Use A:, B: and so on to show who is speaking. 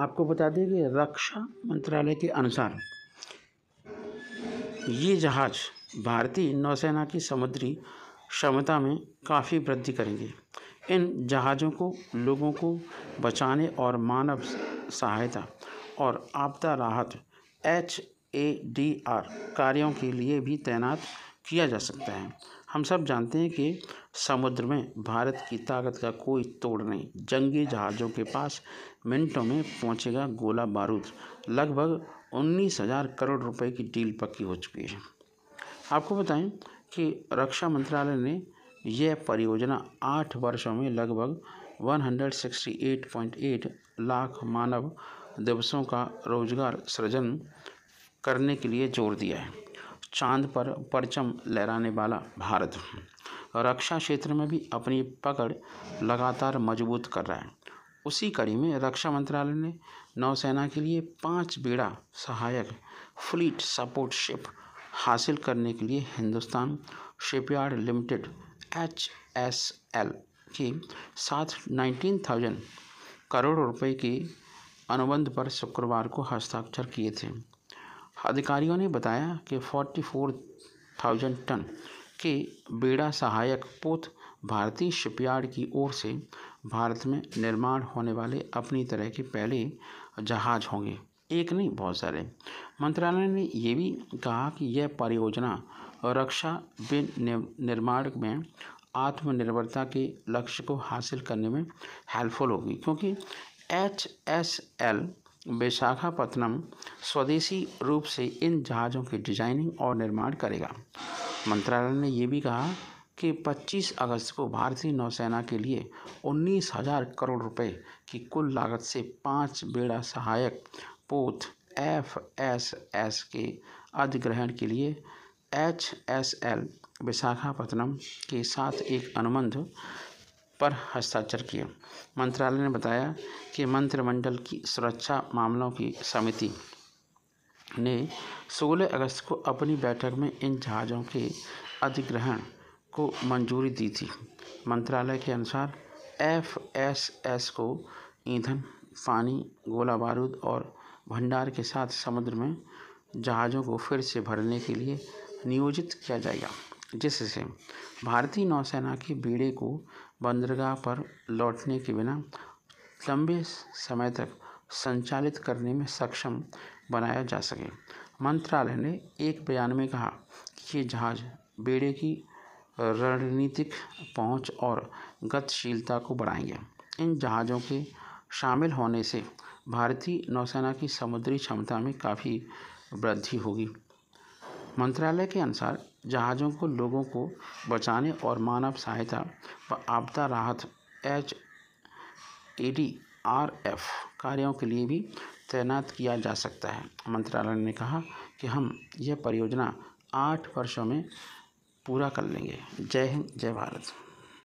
A: आपको बता दें कि रक्षा मंत्रालय के अनुसार ये जहाज़ भारतीय नौसेना की समुद्री क्षमता में काफ़ी वृद्धि करेंगे इन जहाज़ों को लोगों को बचाने और मानव सहायता और आपदा राहत एच ए डी आर कार्यों के लिए भी तैनात किया जा सकता है हम सब जानते हैं कि समुद्र में भारत की ताकत का कोई तोड़ नहीं जंगी जहाज़ों के पास मिनटों में पहुंचेगा गोला बारूद लगभग उन्नीस हज़ार करोड़ रुपए की डील पक्की हो चुकी है आपको बताएं कि रक्षा मंत्रालय ने यह परियोजना आठ वर्षों में लगभग 168.8 लाख मानव दिवसों का रोजगार सृजन करने के लिए जोर दिया है चांद पर परचम लहराने वाला भारत रक्षा क्षेत्र में भी अपनी पकड़ लगातार मजबूत कर रहा है उसी कड़ी में रक्षा मंत्रालय ने नौसेना के लिए पाँच बेड़ा सहायक फ्लीट सपोर्ट शिप हासिल करने के लिए Hindustan shipyard limited H S L के साथ नाइनटीन थाउजेंड करोड़ रुपए के अनुबंध पर शुक्रवार को हस्ताक्षर किए थे अधिकारियों ने बताया कि 44,000 टन के बेड़ा सहायक पोत भारतीय शिपयार्ड की ओर से भारत में निर्माण होने वाले अपनी तरह के पहले जहाज होंगे एक नहीं बहुत सारे मंत्रालय ने ये भी कहा कि यह परियोजना रक्षा निर्माण में आत्मनिर्भरता के लक्ष्य को हासिल करने में हेल्पफुल होगी क्योंकि एच एस एल विशाखापत्तनम स्वदेशी रूप से इन जहाज़ों की डिजाइनिंग और निर्माण करेगा मंत्रालय ने यह भी कहा कि 25 अगस्त को भारतीय नौसेना के लिए उन्नीस हजार करोड़ रुपए की कुल लागत से पांच बेड़ा सहायक पोत एफ एस एस के अधिग्रहण के लिए एच एस एल विशाखापत्तनम के साथ एक अनुबंध पर हस्ताक्षर किए मंत्रालय ने बताया कि मंत्रिमंडल की सुरक्षा मामलों की समिति ने 16 अगस्त को अपनी बैठक में इन जहाज़ों के अधिग्रहण को मंजूरी दी थी मंत्रालय के अनुसार एफ एस एस को ईंधन पानी गोला बारूद और भंडार के साथ समुद्र में जहाज़ों को फिर से भरने के लिए नियोजित किया जाएगा जिससे भारतीय नौसेना के बेड़े को बंदरगाह पर लौटने के बिना लंबे समय तक संचालित करने में सक्षम बनाया जा सके मंत्रालय ने एक बयान में कहा कि ये जहाज़ बेड़े की रणनीतिक पहुंच और गतिशीलता को बढ़ाएंगे इन जहाज़ों के शामिल होने से भारतीय नौसेना की समुद्री क्षमता में काफ़ी वृद्धि होगी मंत्रालय के अनुसार जहाज़ों को लोगों को बचाने और मानव सहायता व आपदा राहत H A D R F कार्यों के लिए भी तैनात किया जा सकता है मंत्रालय ने कहा कि हम यह परियोजना आठ वर्षों में पूरा कर लेंगे जय हिंद जय भारत